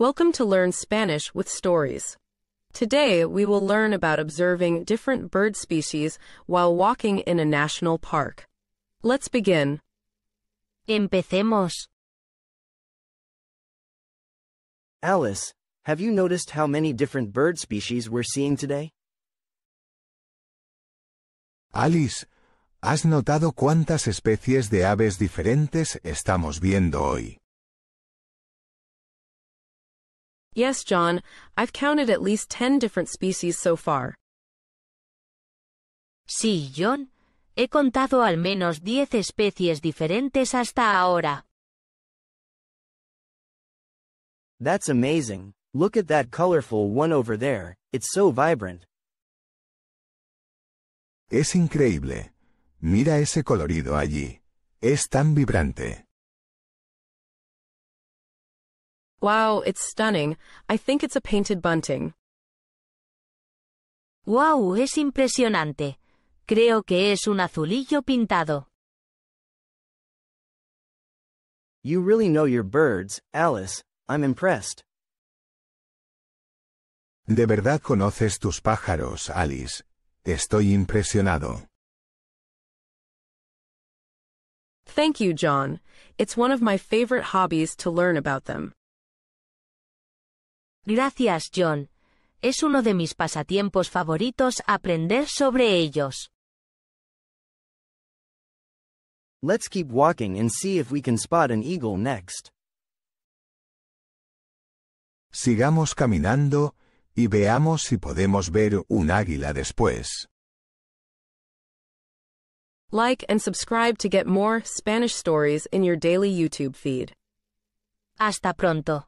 Welcome to Learn Spanish with Stories. Today, we will learn about observing different bird species while walking in a national park. Let's begin. Empecemos. Alice, have you noticed how many different bird species we're seeing today? Alice, ¿has notado cuántas especies de aves diferentes estamos viendo hoy? Yes, John, I've counted at least 10 different species so far. Sí, John, he contado al menos 10 especies diferentes hasta ahora. That's amazing. Look at that colorful one over there. It's so vibrant. Es increíble. Mira ese colorido allí. Es tan vibrante. Wow, it's stunning. I think it's a painted bunting. Wow, es impresionante. Creo que es un azulillo pintado. You really know your birds, Alice. I'm impressed. De verdad conoces tus pájaros, Alice. Estoy impresionado. Thank you, John. It's one of my favorite hobbies to learn about them. Gracias, John. Es uno de mis pasatiempos favoritos aprender sobre ellos. Let's keep walking and see if we can spot an eagle next. Sigamos caminando y veamos si podemos ver un águila después. Like and subscribe to get more Spanish stories in your daily YouTube feed. Hasta pronto.